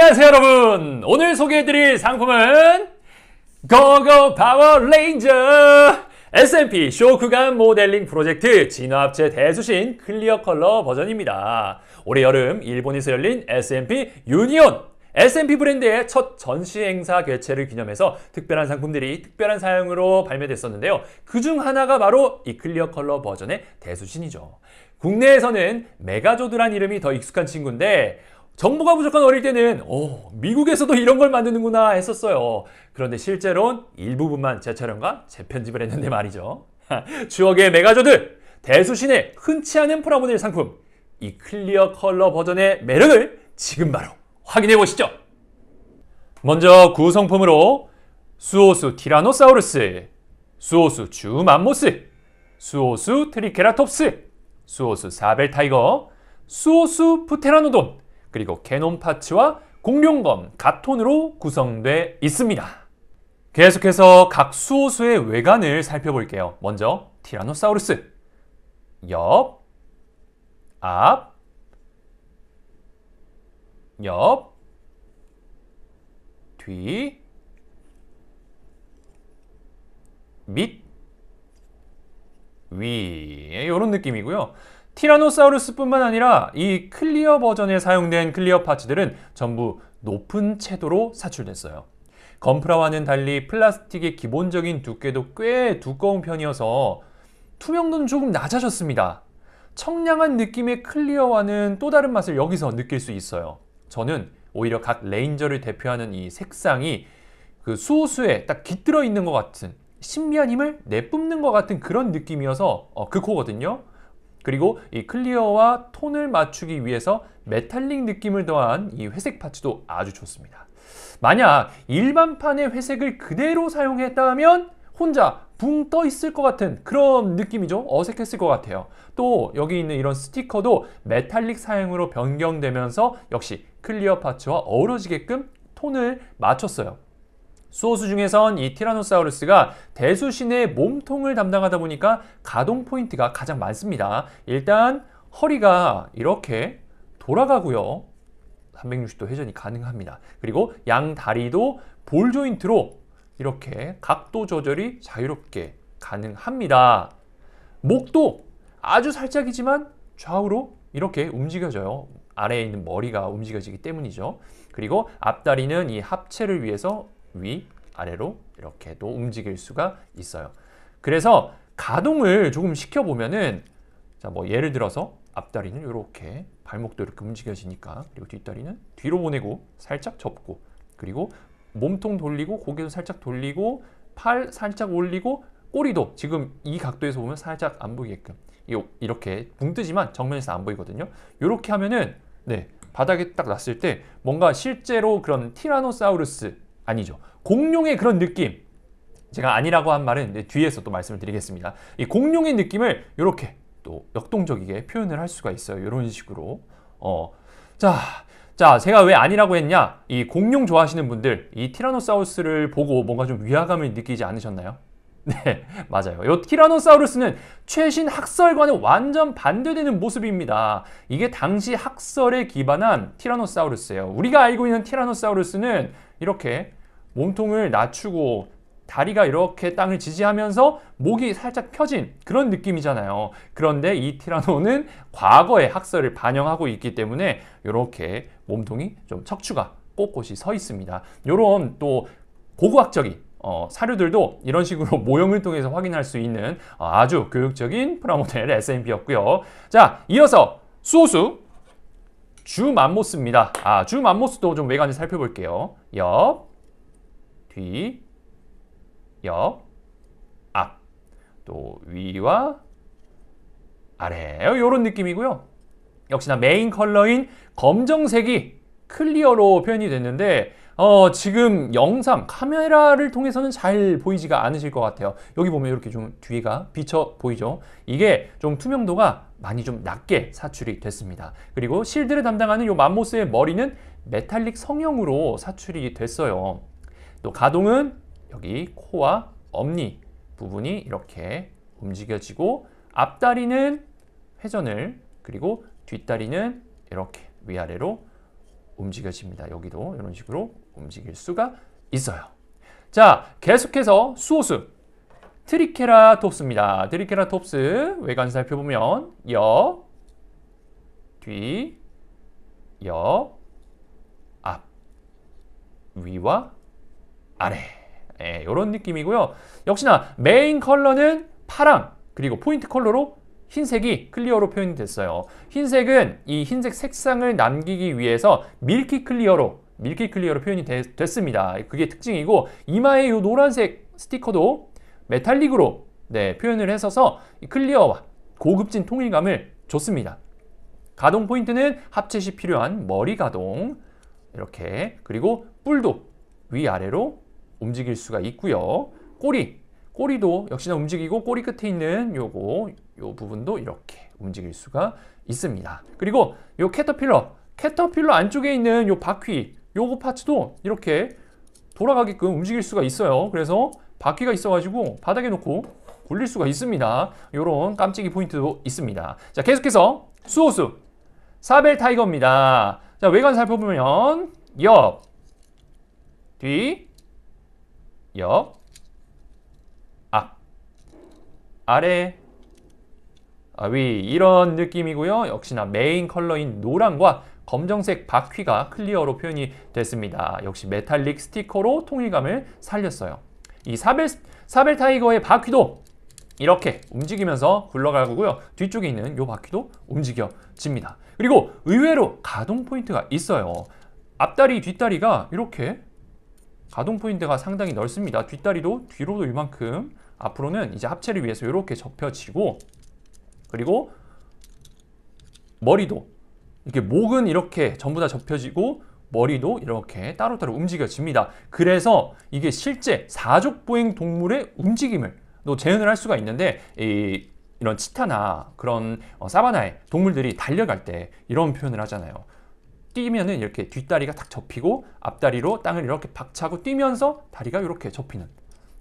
안녕하세요 여러분 오늘 소개해드릴 상품은 고고 파워 레인저 S&P 쇼크간 모델링 프로젝트 진화합체 대수신 클리어 컬러 버전입니다 올해 여름 일본에서 열린 S&P 유니온 S&P 브랜드의 첫 전시 행사 개최를 기념해서 특별한 상품들이 특별한 사용으로 발매됐었는데요. 그 중 하나가 바로 이 클리어 컬러 버전의 대수신이죠. 국내에서는 메가조드란 이름이 더 익숙한 친구인데 정보가 부족한 어릴 때는 오, 어, 미국에서도 이런 걸 만드는구나 했었어요. 그런데 실제로는 일부분만 재촬영과 재편집을 했는데 말이죠. 추억의 메가조들, 대수신의 흔치 않은 프라모델 상품, 이 클리어 컬러 버전의 매력을 지금 바로 확인해 보시죠. 먼저 구성품으로 수호수 티라노사우루스, 수호수 주만모스, 수호수 트리케라톱스, 수호수 사벨타이거, 수호수 푸테라노돈 그리고 개놈 파츠와 공룡검, 가톤으로 구성되어 있습니다. 계속해서 각 수호수의 외관을 살펴볼게요. 먼저 티라노사우루스 옆, 앞, 옆, 뒤, 밑, 위 이런 예, 느낌이고요. 티라노사우루스뿐만 아니라 이 클리어 버전에 사용된 클리어 파츠들은 전부 높은 채도로 사출됐어요. 건프라와는 달리 플라스틱의 기본적인 두께도 꽤 두꺼운 편이어서 투명도는 조금 낮아졌습니다. 청량한 느낌의 클리어와는 또 다른 맛을 여기서 느낄 수 있어요. 저는 오히려 각 레인저를 대표하는 이 색상이 그 수호수에 딱 깃들어 있는 것 같은 신비한 힘을 내뿜는 것 같은 그런 느낌이어서 어, 극호거든요. 그리고 이 클리어와 톤을 맞추기 위해서 메탈릭 느낌을 더한 이 회색 파츠도 아주 좋습니다. 만약 일반판의 회색을 그대로 사용했다면 혼자 붕 떠 있을 것 같은 그런 느낌이죠. 어색했을 것 같아요. 또 여기 있는 이런 스티커도 메탈릭 사양으로 변경되면서 역시 클리어 파츠와 어우러지게끔 톤을 맞췄어요. 소스 중에선 이 티라노사우루스가 대수신의 몸통을 담당하다 보니까 가동 포인트가 가장 많습니다. 일단 허리가 이렇게 돌아가고요. 360도 회전이 가능합니다. 그리고 양 다리도 볼 조인트로 이렇게 각도 조절이 자유롭게 가능합니다. 목도 아주 살짝이지만 좌우로 이렇게 움직여져요. 아래에 있는 머리가 움직여지기 때문이죠. 그리고 앞다리는 이 합체를 위해서 위, 아래로 이렇게도 움직일 수가 있어요. 그래서 가동을 조금 시켜보면은 자, 뭐 예를 들어서 앞다리는 이렇게 발목도 이렇게 움직여지니까 그리고 뒷다리는 뒤로 보내고 살짝 접고 그리고 몸통 돌리고 고개도 살짝 돌리고 팔 살짝 올리고 꼬리도 지금 이 각도에서 보면 살짝 안 보이게끔 이렇게 붕뜨지만 정면에서 안 보이거든요. 이렇게 하면은 네 바닥에 딱 났을 때 뭔가 실제로 그런 티라노사우루스 아니죠. 공룡의 그런 느낌. 제가 아니라고 한 말은 뒤에서 또 말씀을 드리겠습니다. 이 공룡의 느낌을 이렇게 또 역동적이게 표현을 할 수가 있어요. 이런 식으로. 어. 자, 자, 제가 왜 아니라고 했냐? 이 공룡 좋아하시는 분들, 이 티라노사우루스를 보고 뭔가 좀 위화감을 느끼지 않으셨나요? 네, 맞아요. 이 티라노사우루스는 최신 학설과는 완전 반대되는 모습입니다. 이게 당시 학설에 기반한 티라노사우루스예요. 우리가 알고 있는 티라노사우루스는 이렇게 몸통을 낮추고 다리가 이렇게 땅을 지지하면서 목이 살짝 펴진 그런 느낌이잖아요. 그런데 이 티라노는 과거의 학설을 반영하고 있기 때문에 이렇게 몸통이 좀 척추가 꼿꼿이 서 있습니다. 이런 또 고고학적인 어, 사료들도 이런 식으로 모형을 통해서 확인할 수 있는 어, 아주 교육적인 프라모델 SMP였고요. 자, 이어서 수호수 주만모스입니다. 아, 주만모스도 좀 외관을 살펴볼게요. 옆, 뒤, 옆, 앞, 또 위와 아래 이런 느낌이고요. 역시나 메인 컬러인 검정색이 클리어로 표현이 됐는데 어, 지금 영상 카메라를 통해서는 잘 보이지가 않으실 것 같아요. 여기 보면 이렇게 좀 뒤가 비쳐 보이죠. 이게 좀 투명도가 많이 좀 낮게 사출이 됐습니다. 그리고 실드를 담당하는 이 맘모스의 머리는 메탈릭 성형으로 사출이 됐어요. 또 가동은 여기 코와 엄니 부분이 이렇게 움직여지고 앞다리는 회전을 그리고 뒷다리는 이렇게 위아래로 움직여집니다. 여기도 이런 식으로 움직일 수가 있어요. 자, 계속해서 수호수 트리케라톱스입니다. 트리케라톱스 외관 살펴보면 여, 뒤, 여, 앞, 위와 아래 이런 예, 느낌이고요. 역시나 메인 컬러는 파랑 그리고 포인트 컬러로 흰색이 클리어로 표현이 됐어요. 흰색은 이 흰색 색상을 남기기 위해서 밀키 클리어로 밀키 클리어로 표현이 되, 됐습니다. 그게 특징이고 이마에이 노란색 스티커도 메탈릭으로 네, 표현을 해서서 클리어와 고급진 통일감을 줬습니다. 가동 포인트는 합체 시 필요한 머리 가동 이렇게 그리고 뿔도 위아래로 움직일 수가 있고요. 꼬리, 꼬리도 역시나 움직이고 꼬리 끝에 있는 요거 요 부분도 이렇게 움직일 수가 있습니다. 그리고 요 캐터필러, 캐터필러 안쪽에 있는 요 바퀴, 요거 파츠도 이렇게 돌아가게끔 움직일 수가 있어요. 그래서 바퀴가 있어가지고 바닥에 놓고 굴릴 수가 있습니다. 요런 깜찍이 포인트도 있습니다. 자, 계속해서 수호수 사벨 타이거입니다. 자, 외관 살펴보면 옆, 뒤, 옆, 앞, 아래, 아, 위 이런 느낌이고요. 역시나 메인 컬러인 노랑과 검정색 바퀴가 클리어로 표현이 됐습니다. 역시 메탈릭 스티커로 통일감을 살렸어요. 이 사벨, 사벨 타이거의 바퀴도 이렇게 움직이면서 굴러가고요. 뒤쪽에 있는 이 바퀴도 움직여집니다. 그리고 의외로 가동 포인트가 있어요. 앞다리, 뒷다리가 이렇게 가동 포인트가 상당히 넓습니다. 뒷다리도 뒤로도 이만큼 앞으로는 이제 합체를 위해서 이렇게 접혀지고 그리고 머리도 이렇게 목은 이렇게 전부 다 접혀지고 머리도 이렇게 따로따로 움직여집니다. 그래서 이게 실제 사족보행 동물의 움직임을 또 재현을 할 수가 있는데 이, 이런 치타나 그런 어, 사바나의 동물들이 달려갈 때 이런 표현을 하잖아요. 뛰면은 이렇게 뒷다리가 딱 접히고 앞다리로 땅을 이렇게 박차고 뛰면서 다리가 이렇게 접히는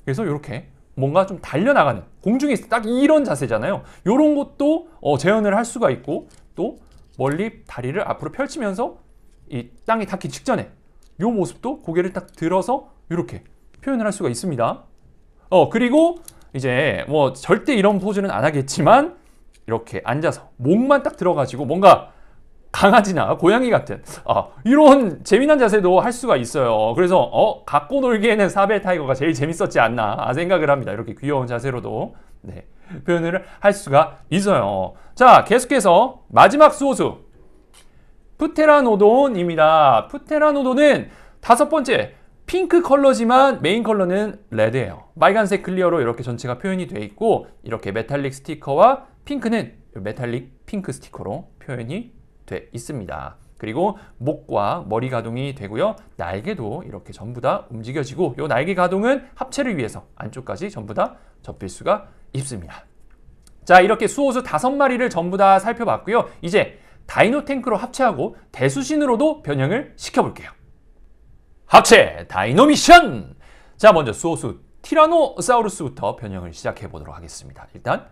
그래서 이렇게 뭔가 좀 달려나가는 공중에 있을 딱 이런 자세잖아요 이런 것도 어, 재현을 할 수가 있고 또 멀리 다리를 앞으로 펼치면서 이 땅에 닿기 직전에 이 모습도 고개를 딱 들어서 이렇게 표현을 할 수가 있습니다 어 그리고 이제 뭐 절대 이런 포즈는 안 하겠지만 이렇게 앉아서 목만 딱 들어가지고 뭔가 강아지나 고양이 같은 어, 이런 재미난 자세도 할 수가 있어요 그래서 어 갖고 놀기에는 사벨 타이거가 제일 재밌었지 않나 생각을 합니다 이렇게 귀여운 자세로도 네, 표현을 할 수가 있어요 자 계속해서 마지막 수호수 푸테라노돈입니다 푸테라노돈은 다섯 번째 핑크 컬러지만 메인 컬러는 레드예요 빨간색 클리어로 이렇게 전체가 표현이 되어 있고 이렇게 메탈릭 스티커와 핑크는 메탈릭 핑크 스티커로 표현이 돼 있습니다. 그리고 목과 머리 가동이 되고요. 날개도 이렇게 전부 다 움직여지고 이 날개 가동은 합체를 위해서 안쪽까지 전부 다 접힐 수가 있습니다. 자 이렇게 수호수 다섯 마리를 전부 다 살펴봤고요. 이제 다이노 탱크로 합체하고 대수신으로도 변형을 시켜볼게요. 합체 다이노 미션! 자 먼저 수호수 티라노사우루스부터 변형을 시작해보도록 하겠습니다. 일단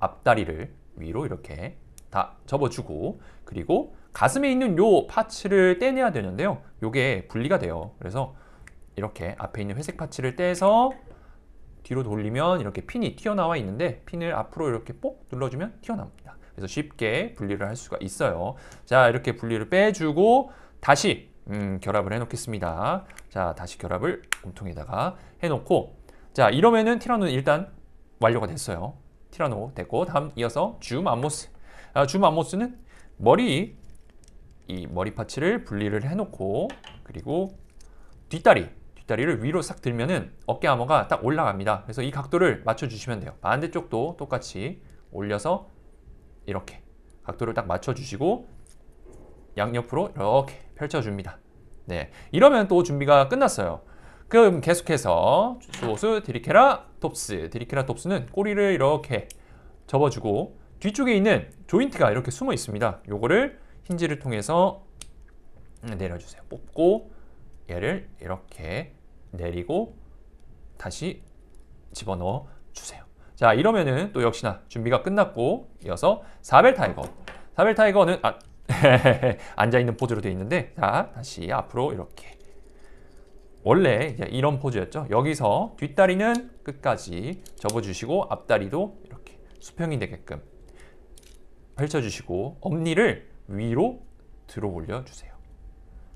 앞다리를 위로 이렇게 다 접어주고 그리고 가슴에 있는 요 파츠를 떼내야 되는데요. 요게 분리가 돼요. 그래서 이렇게 앞에 있는 회색 파츠를 떼서 뒤로 돌리면 이렇게 핀이 튀어나와 있는데 핀을 앞으로 이렇게 뽁 눌러주면 튀어나옵니다. 그래서 쉽게 분리를 할 수가 있어요. 자 이렇게 분리를 빼주고 다시 음, 결합을 해놓겠습니다. 자 다시 결합을 몸통에다가 해놓고 자 이러면은 티라노는 일단 완료가 됐어요. 티라노 됐고 다음 이어서 줌 암모스 아, 줌 아모스는 머리 이 머리 파츠를 분리를 해놓고 그리고 뒷다리 뒷다리를 위로 싹 들면은 어깨 암호가딱 올라갑니다. 그래서 이 각도를 맞춰주시면 돼요. 반대쪽도 똑같이 올려서 이렇게 각도를 딱 맞춰주시고 양옆으로 이렇게 펼쳐줍니다. 네, 이러면 또 준비가 끝났어요. 그럼 계속해서 조수 드리케라 톱스 드리케라 톱스는 꼬리를 이렇게 접어주고 뒤쪽에 있는 조인트가 이렇게 숨어 있습니다. 요거를 힌지를 통해서 내려주세요. 뽑고 얘를 이렇게 내리고 다시 집어넣어 주세요. 자 이러면은 또 역시나 준비가 끝났고 이어서 사벨 타이거 사벨 타이거는 아, 앉아있는 포즈로 되어 있는데 자 다시 앞으로 이렇게 원래 이런 포즈였죠 여기서 뒷다리는 끝까지 접어주시고 앞다리도 이렇게 수평이 되게끔 펼쳐주시고 엄니를 위로 들어 올려주세요.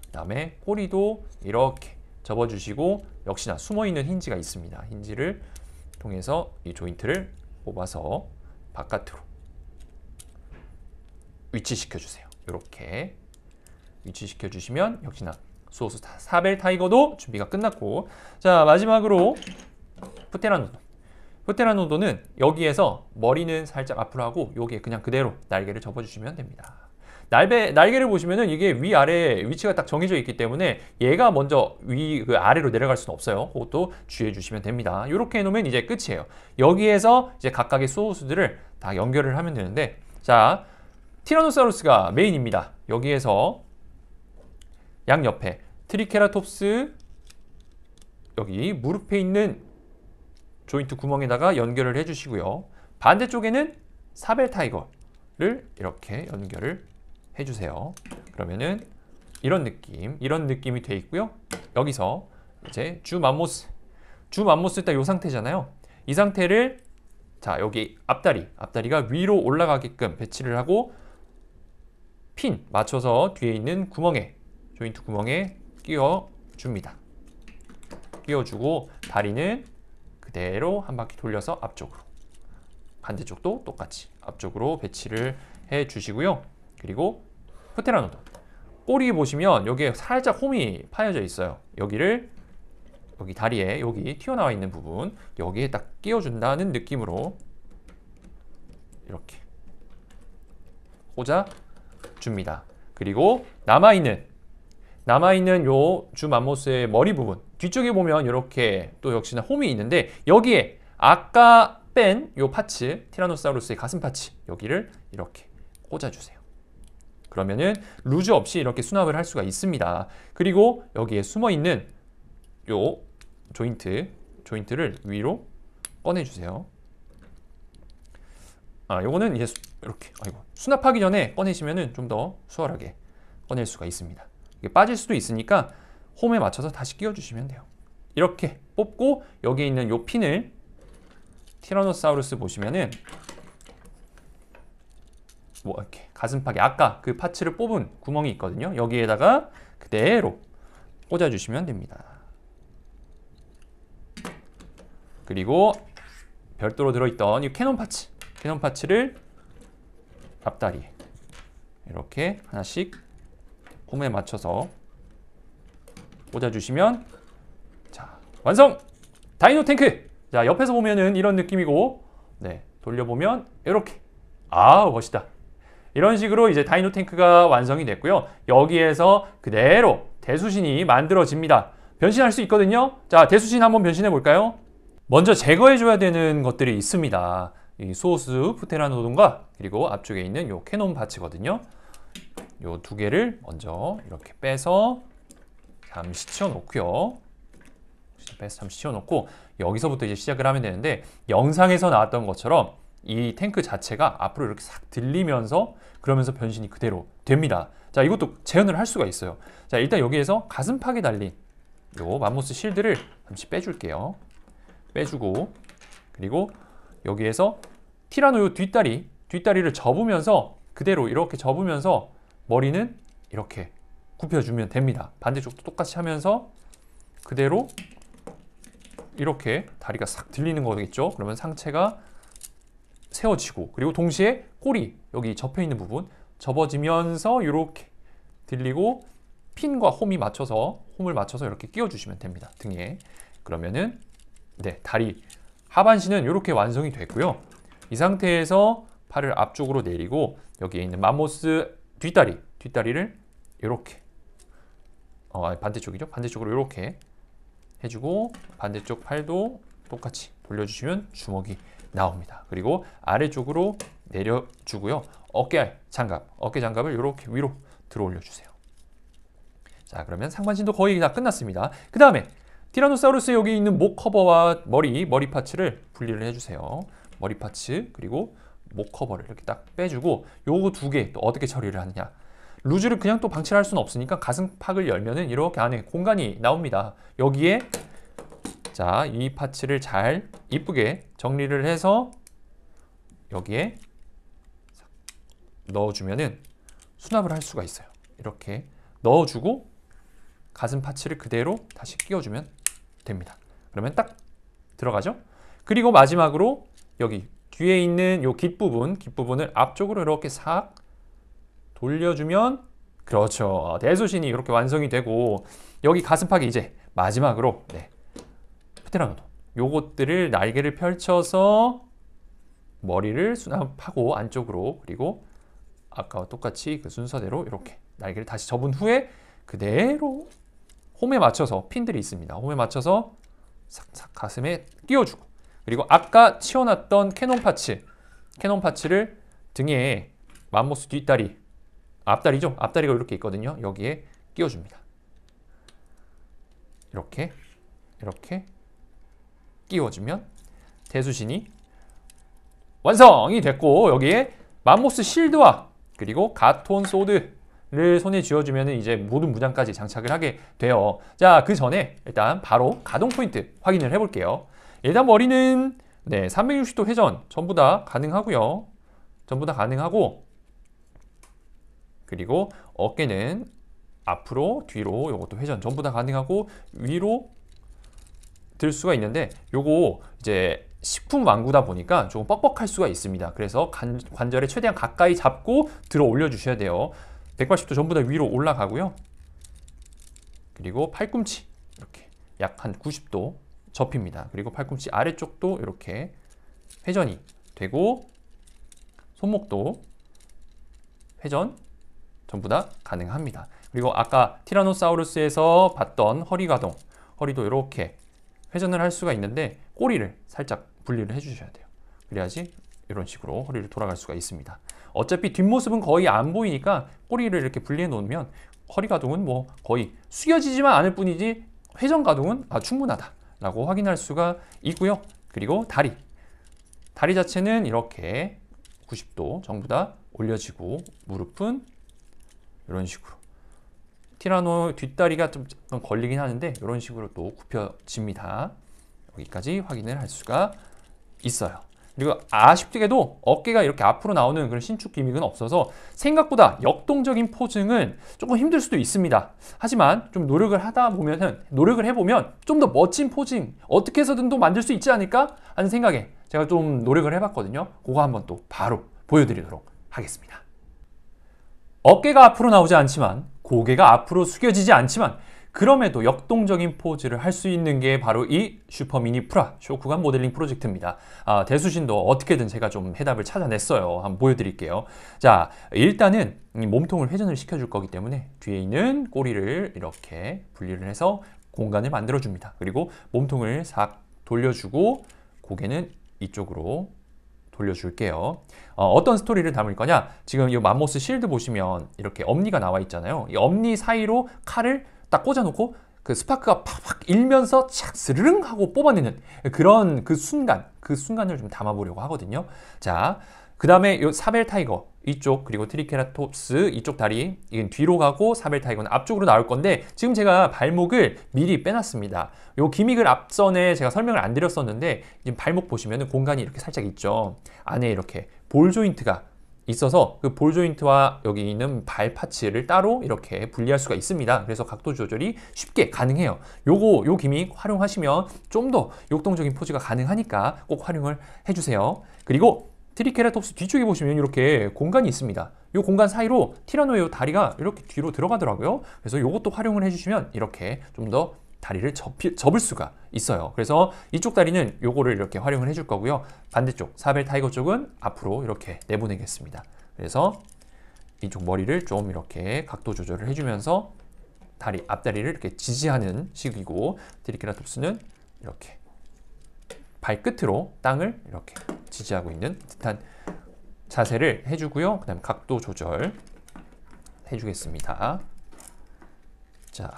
그 다음에 꼬리도 이렇게 접어주시고 역시나 숨어있는 힌지가 있습니다. 힌지를 통해서 이 조인트를 뽑아서 바깥으로 위치시켜주세요. 이렇게 위치시켜주시면 역시나 소스 사벨 타이거도 준비가 끝났고 자 마지막으로 푸테란 포테라노도는 여기에서 머리는 살짝 앞으로 하고 여기에 그냥 그대로 날개를 접어주시면 됩니다. 날배, 날개를 보시면은 이게 위아래 위치가 딱 정해져 있기 때문에 얘가 먼저 위, 그 아래로 내려갈 수는 없어요. 그것도 주의해 주시면 됩니다. 이렇게 해놓으면 이제 끝이에요. 여기에서 이제 각각의 소호수들을 다 연결을 하면 되는데 자, 티라노사우루스가 메인입니다. 여기에서 양옆에 트리케라톱스 여기 무릎에 있는 조인트 구멍에다가 연결을 해주시고요. 반대쪽에는 사벨 타이거를 이렇게 연결을 해주세요. 그러면은 이런 느낌, 이런 느낌이 돼 있고요. 여기서 이제 주 맘모스, 주 맘모스 딱이 상태잖아요. 이 상태를 자 여기 앞다리, 앞다리가 위로 올라가게끔 배치를 하고 핀 맞춰서 뒤에 있는 구멍에 조인트 구멍에 끼워 줍니다. 끼워주고 다리는 그대로 한 바퀴 돌려서 앞쪽으로 반대쪽도 똑같이 앞쪽으로 배치를 해 주시고요. 그리고 포테라노도 꼬리 보시면 여기에 살짝 홈이 파여져 있어요. 여기를 여기 다리에 여기 튀어나와 있는 부분 여기에 딱 끼워준다는 느낌으로 이렇게 꽂아 줍니다. 그리고 남아있는 남아있는 요주맘모스의 머리 부분 뒤쪽에 보면 이렇게 또 역시나 홈이 있는데 여기에 아까 뺀 요 파츠 티라노사우루스의 가슴 파츠 여기를 이렇게 꽂아주세요. 그러면은 루즈 없이 이렇게 수납을 할 수가 있습니다. 그리고 여기에 숨어있는 요 조인트, 조인트를 위로 꺼내주세요. 아, 요거는 이제 수, 이렇게, 아이고, 수납하기 전에 꺼내시면은 좀 더 수월하게 꺼낼 수가 있습니다. 이게 빠질 수도 있으니까 홈에 맞춰서 다시 끼워주시면 돼요. 이렇게 뽑고 여기 있는 요 핀을 티라노사우루스 보시면은 뭐 이렇게 가슴팍에 아까 그 파츠를 뽑은 구멍이 있거든요. 여기에다가 그대로 꽂아주시면 됩니다. 그리고 별도로 들어있던 이 캐논 파츠, 캐논 파츠를 앞다리에 이렇게 하나씩 홈에 맞춰서 꽂아주시면 자 완성! 다이노 탱크! 자 옆에서 보면은 이런 느낌이고 네 돌려보면 이렇게 아우 멋있다 이런 식으로 이제 다이노 탱크가 완성이 됐고요 여기에서 그대로 대수신이 만들어집니다 변신할 수 있거든요 자 대수신 한번 변신해 볼까요 먼저 제거해 줘야 되는 것들이 있습니다 이 소스 푸테라노돈과 그리고 앞쪽에 있는 요 캐논 바치거든요 요 두 개를 먼저 이렇게 빼서 잠시 치워놓고요. 배스 잠시 치워놓고 여기서부터 이제 시작을 하면 되는데 영상에서 나왔던 것처럼 이 탱크 자체가 앞으로 이렇게 싹 들리면서 그러면서 변신이 그대로 됩니다. 자 이것도 재현을 할 수가 있어요. 자 일단 여기에서 가슴팍에 달린 요 맘모스 실드를 잠시 빼줄게요. 빼주고 그리고 여기에서 티라노 요 뒷다리 뒷다리를 접으면서 그대로 이렇게 접으면서 머리는 이렇게 굽혀주면 됩니다. 반대쪽도 똑같이 하면서 그대로 이렇게 다리가 싹 들리는 거겠죠? 그러면 상체가 세워지고 그리고 동시에 꼬리 여기 접혀있는 부분 접어지면서 이렇게 들리고 핀과 홈이 맞춰서 홈을 맞춰서 이렇게 끼워주시면 됩니다. 등에 그러면은 네 다리 하반신은 이렇게 완성이 됐고요. 이 상태에서 팔을 앞쪽으로 내리고 여기에 있는 마모스 뒷다리 뒷다리를 이렇게 어, 반대쪽이죠. 반대쪽으로 이렇게 해주고 반대쪽 팔도 똑같이 돌려주시면 주먹이 나옵니다. 그리고 아래쪽으로 내려주고요. 어깨 장갑, 어깨 장갑을 이렇게 위로 들어 올려주세요. 자, 그러면 상반신도 거의 다 끝났습니다. 그 다음에 티라노사우루스 여기 있는 목 커버와 머리, 머리 파츠를 분리를 해주세요. 머리 파츠 그리고 목 커버를 이렇게 딱 빼주고 요거 두개 또 어떻게 처리를 하느냐 루즈를 그냥 또 방치를 할 수는 없으니까 가슴팍을 열면은 이렇게 안에 공간이 나옵니다. 여기에 자, 이 파츠를 잘 이쁘게 정리를 해서 여기에 넣어주면은 수납을 할 수가 있어요. 이렇게 넣어주고 가슴 파츠를 그대로 다시 끼워주면 됩니다. 그러면 딱 들어가죠? 그리고 마지막으로 여기 뒤에 있는 이뒷 부분, 뒷 부분을 앞쪽으로 이렇게 싹 돌려주면 그렇죠. 아, 대수신이 이렇게 완성이 되고 여기 가슴팍에 이제 마지막으로 네. 프테라노돈 요것들을 날개를 펼쳐서 머리를 수납하고 안쪽으로 그리고 아까와 똑같이 그 순서대로 이렇게 날개를 다시 접은 후에 그대로 홈에 맞춰서 핀들이 있습니다. 홈에 맞춰서 싹싹 가슴에 끼워주고 그리고 아까 치워놨던 캐논 파츠 캐논 파츠를 등에 맘모스 뒷다리 앞다리죠? 앞다리가 이렇게 있거든요. 여기에 끼워줍니다. 이렇게 이렇게 끼워주면 대수신이 완성이 됐고 여기에 맘모스 실드와 그리고 가톤 소드를 손에 쥐어주면 이제 모든 무장까지 장착을 하게 돼요. 자, 그 전에 일단 바로 가동 포인트 확인을 해볼게요. 일단 머리는 네, 360도 회전 전부 다 가능하고요. 전부 다 가능하고 그리고 어깨는 앞으로 뒤로 이것도 회전 전부 다 가능하고 위로 들 수가 있는데 요거 이제 식품 완구다 보니까 조금 뻑뻑할 수가 있습니다 그래서 관, 관절에 최대한 가까이 잡고 들어 올려 주셔야 돼요 180도 전부 다 위로 올라가고요 그리고 팔꿈치 이렇게 약 한 90도 접힙니다 그리고 팔꿈치 아래쪽도 이렇게 회전이 되고 손목도 회전 전부 다 가능합니다. 그리고 아까 티라노사우루스에서 봤던 허리 가동, 허리도 이렇게 회전을 할 수가 있는데 꼬리를 살짝 분리를 해주셔야 돼요. 그래야지 이런 식으로 허리를 돌아갈 수가 있습니다. 어차피 뒷모습은 거의 안 보이니까 꼬리를 이렇게 분리해 놓으면 허리 가동은 뭐 거의 숙여지지만 않을 뿐이지 회전 가동은 아 충분하다라고 확인할 수가 있고요. 그리고 다리, 다리 자체는 이렇게 90도 전부 다 올려지고 무릎은 이런 식으로 티라노 뒷다리가 좀 걸리긴 하는데 이런 식으로 또 굽혀집니다. 여기까지 확인을 할 수가 있어요. 그리고 아쉽게도 어깨가 이렇게 앞으로 나오는 그런 신축 기믹은 없어서 생각보다 역동적인 포징은 조금 힘들 수도 있습니다. 하지만 좀 노력을 하다 보면은 노력을 해보면 좀 더 멋진 포징 어떻게 해서든 또 만들 수 있지 않을까 하는 생각에 제가 좀 노력을 해봤거든요. 그거 한번 또 바로 보여드리도록 하겠습니다. 어깨가 앞으로 나오지 않지만 고개가 앞으로 숙여지지 않지만 그럼에도 역동적인 포즈를 할 수 있는 게 바로 이 슈퍼 미니 프라 쇼쿠간 모델링 프로젝트입니다. 아, 대수신도 어떻게든 제가 좀 해답을 찾아냈어요. 한번 보여드릴게요. 자, 일단은 몸통을 회전을 시켜줄 거기 때문에 뒤에 있는 꼬리를 이렇게 분리를 해서 공간을 만들어줍니다. 그리고 몸통을 싹 돌려주고 고개는 이쪽으로 돌려줄게요. 어, 떤 스토리를 담을 거냐? 지금 이 맘모스 실드 보시면 이렇게 엄니가 나와 있잖아요. 이 엄니 사이로 칼을 딱 꽂아놓고 그 스파크가 팍팍 일면서 착 스르릉 하고 뽑아내는 그런 그 순간, 그 순간을 좀 담아보려고 하거든요. 자, 그 다음에 요 사벨 타이거 이쪽 그리고 트리케라톱스 이쪽 다리 이건 뒤로 가고 사벨 타이거는 앞쪽으로 나올 건데 지금 제가 발목을 미리 빼놨습니다. 요 기믹을 앞전에 제가 설명을 안 드렸었는데 지금 발목 보시면 공간이 이렇게 살짝 있죠. 안에 이렇게 볼 조인트가 있어서 그 볼 조인트와 여기 있는 발 파츠를 따로 이렇게 분리할 수가 있습니다. 그래서 각도 조절이 쉽게 가능해요. 요거 요 기믹 활용하시면 좀 더 역동적인 포즈가 가능하니까 꼭 활용을 해주세요. 그리고 트리케라톱스 뒤쪽에 보시면 이렇게 공간이 있습니다. 이 공간 사이로 티라노의 다리가 이렇게 뒤로 들어가더라고요. 그래서 이것도 활용을 해주시면 이렇게 좀 더 다리를 접히, 접을 수가 있어요. 그래서 이쪽 다리는 요거를 이렇게 활용을 해줄 거고요. 반대쪽 사벨 타이거 쪽은 앞으로 이렇게 내보내겠습니다. 그래서 이쪽 머리를 좀 이렇게 각도 조절을 해주면서 다리 앞다리를 이렇게 지지하는 식이고 트리케라톱스는 이렇게 발끝으로 땅을 이렇게 지지하고 있는 듯한 자세를 해주고요. 그 다음 에 각도 조절 해주겠습니다. 자,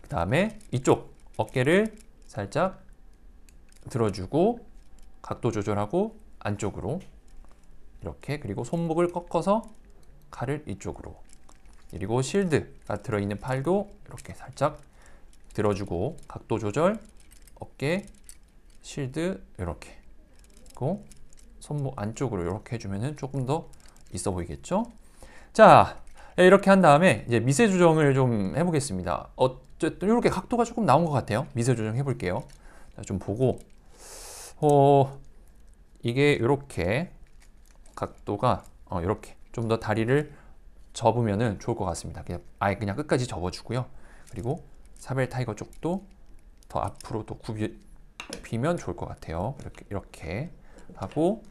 그 다음에 이쪽 어깨를 살짝 들어주고 각도 조절하고 안쪽으로 이렇게 그리고 손목을 꺾어서 칼을 이쪽으로 그리고 실드가 들어있는 팔도 이렇게 살짝 들어주고 각도 조절 어깨 실드 이렇게 그고 손목 안쪽으로 이렇게 해주면 조금 더 있어 보이겠죠? 자, 예, 이렇게 한 다음에 이제 미세 조정을 좀 해보겠습니다. 어쨌든 이렇게 각도가 조금 나온 것 같아요. 미세 조정 해볼게요. 좀 보고 어, 이게 이렇게 각도가 어, 이렇게 좀 더 다리를 접으면 좋을 것 같습니다. 그냥 아예 그냥 끝까지 접어주고요. 그리고 사벨 타이거 쪽도 더 앞으로 또굽이면 좋을 것 같아요. 이렇게 이렇게 하고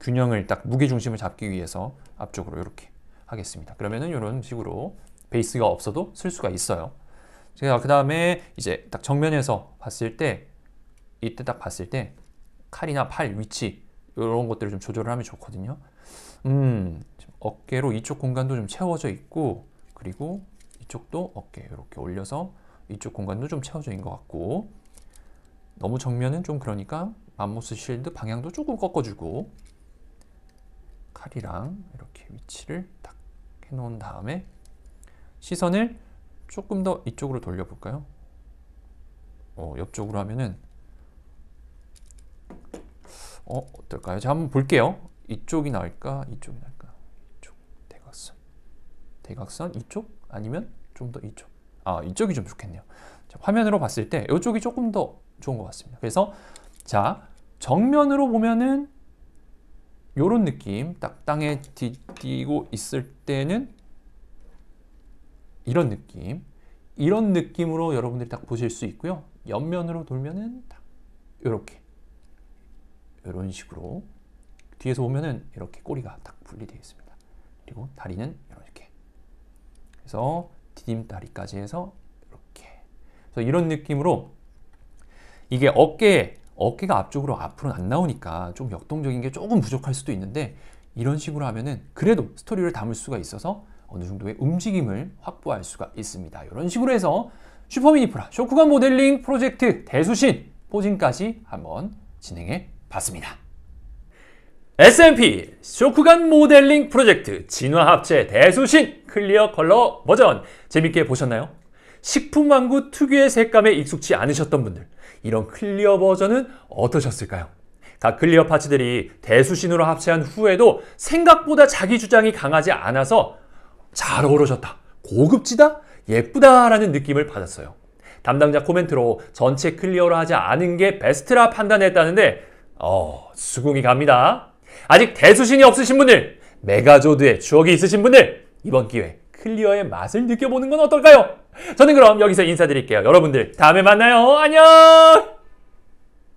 균형을 딱 무게중심을 잡기 위해서 앞쪽으로 이렇게 하겠습니다. 그러면은 이런 식으로 베이스가 없어도 쓸 수가 있어요. 제가 그 다음에 이제 딱 정면에서 봤을 때 이때 딱 봤을 때 칼이나 팔 위치 이런 것들을 좀 조절을 하면 좋거든요. 음, 어깨로 이쪽 공간도 좀 채워져 있고 그리고 이쪽도 어깨 이렇게 올려서 이쪽 공간도 좀 채워져 있는 것 같고 너무 정면은 좀 그러니까 맘모스 쉴드 방향도 조금 꺾어주고 칼이랑 이렇게 위치를 딱 해놓은 다음에 시선을 조금 더 이쪽으로 돌려볼까요? 어, 옆쪽으로 하면은 어, 어떨까요? 자, 한번 볼게요. 이쪽이 나을까? 이쪽이 나을까? 이쪽. 대각선. 대각선 이쪽? 아니면 좀 더 이쪽. 아, 이쪽이 좀 좋겠네요. 자, 화면으로 봤을 때 이쪽이 조금 더 좋은 것 같습니다. 그래서 자, 정면으로 보면은 요런 느낌 딱 땅에 디디고 있을 때는 이런 느낌 이런 느낌으로 여러분들이 딱 보실 수 있고요 옆면으로 돌면은 딱 요렇게 요런 식으로 뒤에서 보면은 이렇게 꼬리가 딱 분리되어 있습니다 그리고 다리는 이렇게 그래서 디딤다리까지 해서 이렇게 그래서 이런 느낌으로 이게 어깨에 어깨가 앞쪽으로 앞으로 안 나오니까 좀 역동적인 게 조금 부족할 수도 있는데 이런 식으로 하면은 그래도 스토리를 담을 수가 있어서 어느 정도의 움직임을 확보할 수가 있습니다. 이런 식으로 해서 슈퍼미니프라 쇼크관 모델링 프로젝트 대수신 포진까지 한번 진행해 봤습니다. SMP 쇼크간 모델링 프로젝트 진화합체 대수신 클리어 컬러 버전 재밌게 보셨나요? 식품왕구 특유의 색감에 익숙치 않으셨던 분들 이런 클리어 버전은 어떠셨을까요? 각 클리어 파츠들이 대수신으로 합체한 후에도 생각보다 자기 주장이 강하지 않아서 잘 어우러졌다, 고급지다, 예쁘다라는 느낌을 받았어요. 담당자 코멘트로 전체 클리어로 하지 않은 게 베스트라 판단했다는데 어, 수긍이 갑니다. 아직 대수신이 없으신 분들, 메가조드의 추억이 있으신 분들 이번 기회 클리어의 맛을 느껴보는 건 어떨까요? 저는 그럼 여기서 인사드릴게요. 여러분들 다음에 만나요. 안녕!